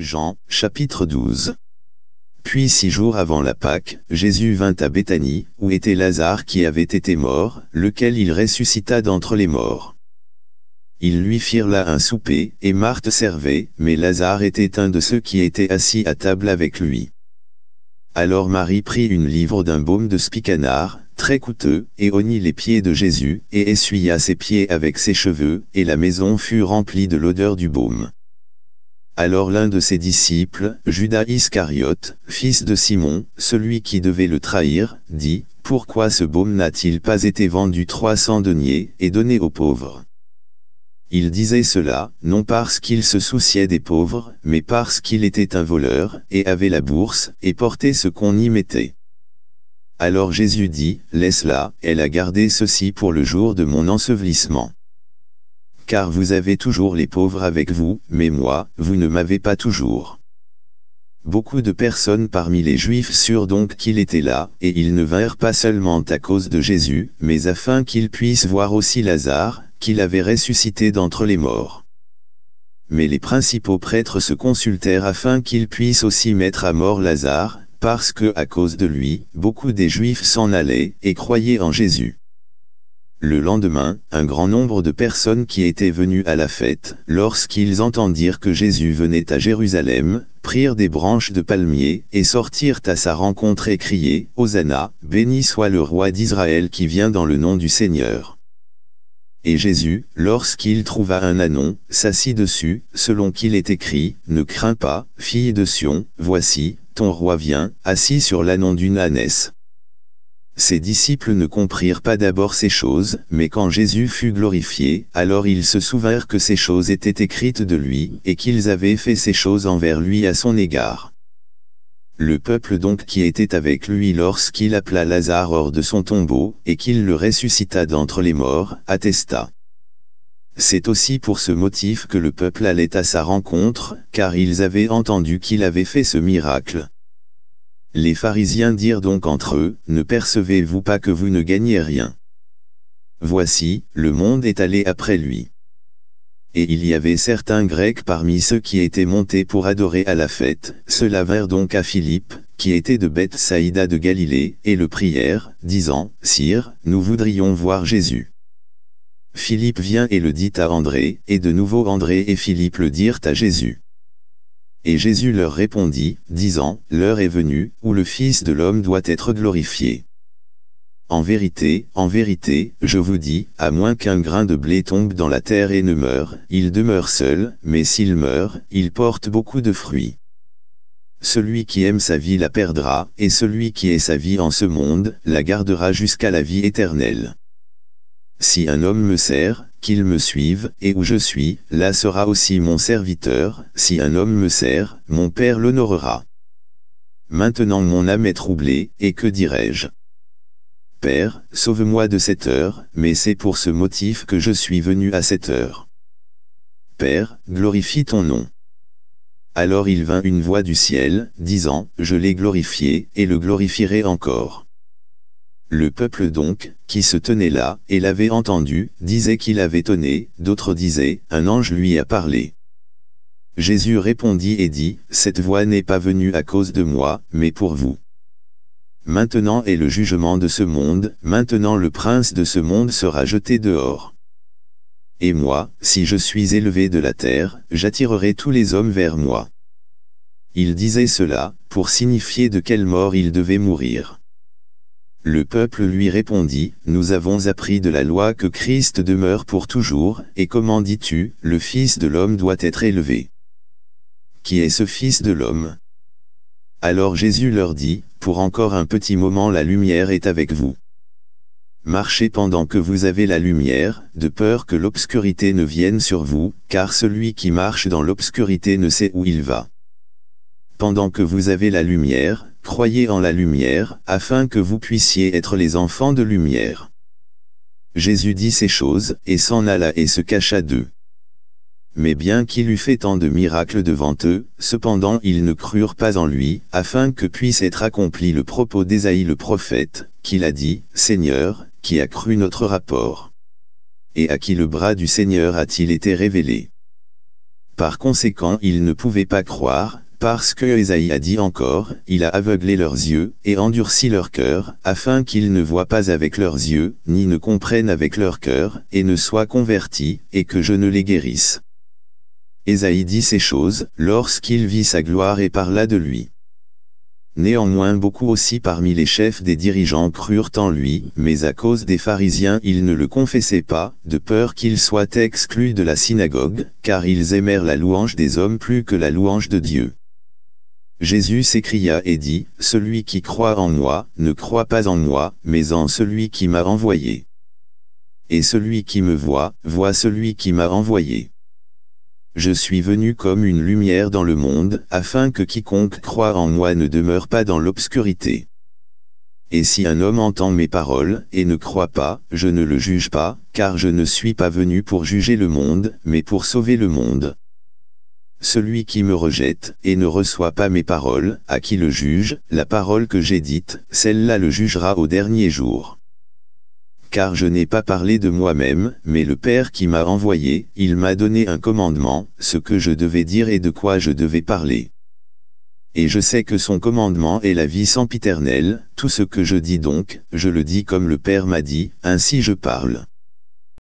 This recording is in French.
Jean, chapitre 12. Puis six jours avant la Pâque, Jésus vint à Béthanie, où était Lazare qui avait été mort, lequel il ressuscita d'entre les morts. Ils lui firent là un souper, et Marthe servait, mais Lazare était un de ceux qui étaient assis à table avec lui. Alors Marie prit une livre d'un baume de spicanard, très coûteux, et honit les pieds de Jésus, et essuya ses pieds avec ses cheveux, et la maison fut remplie de l'odeur du baume. Alors l'un de ses disciples, Judas Iscariote, fils de Simon, celui qui devait le trahir, dit, « Pourquoi ce baume n'a-t-il pas été vendu 300 deniers et donné aux pauvres ?» Il disait cela, non parce qu'il se souciait des pauvres, mais parce qu'il était un voleur, et avait la bourse, et portait ce qu'on y mettait. Alors Jésus dit, « Laisse-la, elle a gardé ceci pour le jour de mon ensevelissement. » car vous avez toujours les pauvres avec vous, mais moi, vous ne m'avez pas toujours. Beaucoup de personnes parmi les Juifs surent donc qu'il était là, et ils ne vinrent pas seulement à cause de Jésus, mais afin qu'ils puissent voir aussi Lazare, qu'il avait ressuscité d'entre les morts. Mais les principaux prêtres se consultèrent afin qu'ils puissent aussi mettre à mort Lazare, parce que à cause de lui, beaucoup des Juifs s'en allaient et croyaient en Jésus. Le lendemain, un grand nombre de personnes qui étaient venues à la fête, lorsqu'ils entendirent que Jésus venait à Jérusalem, prirent des branches de palmiers, et sortirent à sa rencontre et criaient, « Hosanna, béni soit le roi d'Israël qui vient dans le nom du Seigneur !» Et Jésus, lorsqu'il trouva un anon, s'assit dessus, selon qu'il est écrit, « Ne crains pas, fille de Sion, voici, ton roi vient, assis sur l'anon ânesse ». Ses disciples ne comprirent pas d'abord ces choses, mais quand Jésus fut glorifié, alors ils se souvinrent que ces choses étaient écrites de lui, et qu'ils avaient fait ces choses envers lui à son égard. Le peuple donc qui était avec lui lorsqu'il appela Lazare hors de son tombeau, et qu'il le ressuscita d'entre les morts, attesta. C'est aussi pour ce motif que le peuple allait à sa rencontre, car ils avaient entendu qu'il avait fait ce miracle. Les pharisiens dirent donc entre eux, ne percevez-vous pas que vous ne gagnez rien Voici, le monde est allé après lui. Et il y avait certains Grecs parmi ceux qui étaient montés pour adorer à la fête, ceux-là lavèrent donc à Philippe, qui était de Bethsaïda de Galilée, et le prièrent, disant, « Sire, nous voudrions voir Jésus. » Philippe vient et le dit à André, et de nouveau André et Philippe le dirent à Jésus. Et Jésus leur répondit, disant, L'heure est venue, où le Fils de l'homme doit être glorifié. En vérité, en vérité, je vous dis, à moins qu'un grain de blé tombe dans la terre et ne meure, il demeure seul, mais s'il meurt, il porte beaucoup de fruits. Celui qui aime sa vie la perdra, et celui qui est sa vie en ce monde, la gardera jusqu'à la vie éternelle. Si un homme me sert, qu'il me suive, et où je suis, là sera aussi mon serviteur, si un homme me sert, mon Père l'honorera. Maintenant mon âme est troublée, et que dirais-je Père, sauve-moi de cette heure, mais c'est pour ce motif que je suis venu à cette heure. Père, glorifie ton nom. Alors il vint une voix du ciel, disant, Je l'ai glorifié, et le glorifierai encore. Le peuple donc, qui se tenait là, et l'avait entendu, disait qu'il avait tonné, d'autres disaient, un ange lui a parlé. Jésus répondit et dit, Cette voix n'est pas venue à cause de moi, mais pour vous. Maintenant est le jugement de ce monde, maintenant le prince de ce monde sera jeté dehors. Et moi, si je suis élevé de la terre, j'attirerai tous les hommes vers moi. Il disait cela, pour signifier de quelle mort il devait mourir. Le peuple lui répondit, Nous avons appris de la loi que Christ demeure pour toujours, et comment dis-tu, le Fils de l'homme doit être élevé Qui est ce Fils de l'homme Alors Jésus leur dit, Pour encore un petit moment la lumière est avec vous. Marchez pendant que vous avez la lumière, de peur que l'obscurité ne vienne sur vous, car celui qui marche dans l'obscurité ne sait où il va. Pendant que vous avez la lumière, Croyez en la lumière, afin que vous puissiez être les enfants de lumière. Jésus dit ces choses, et s'en alla et se cacha d'eux. Mais bien qu'il eût fait tant de miracles devant eux, cependant ils ne crurent pas en lui, afin que puisse être accompli le propos d'Ésaïe le prophète, qu'il a dit, « Seigneur, qui a cru notre rapport Et à qui le bras du Seigneur a-t-il été révélé ?» Par conséquent ils ne pouvaient pas croire, parce que Esaïe a dit encore, il a aveuglé leurs yeux, et endurci leur cœur, afin qu'ils ne voient pas avec leurs yeux, ni ne comprennent avec leur cœur, et ne soient convertis, et que je ne les guérisse. Esaïe dit ces choses, lorsqu'il vit sa gloire et parla de lui. Néanmoins beaucoup aussi parmi les chefs des dirigeants crurent en lui, mais à cause des pharisiens ils ne le confessaient pas, de peur qu'ils soient exclus de la synagogue, car ils aimèrent la louange des hommes plus que la louange de Dieu. Jésus s'écria et dit, Celui qui croit en moi, ne croit pas en moi, mais en celui qui m'a envoyé. Et celui qui me voit, voit celui qui m'a envoyé. Je suis venu comme une lumière dans le monde, afin que quiconque croit en moi ne demeure pas dans l'obscurité. Et si un homme entend mes paroles, et ne croit pas, je ne le juge pas, car je ne suis pas venu pour juger le monde, mais pour sauver le monde. Celui qui me rejette et ne reçoit pas mes paroles, à qui le juge, la parole que j'ai dite, celle-là le jugera au dernier jour. Car je n'ai pas parlé de moi-même, mais le Père qui m'a envoyé, il m'a donné un commandement, ce que je devais dire et de quoi je devais parler. Et je sais que son commandement est la vie sempiternelle, tout ce que je dis donc, je le dis comme le Père m'a dit, ainsi je parle.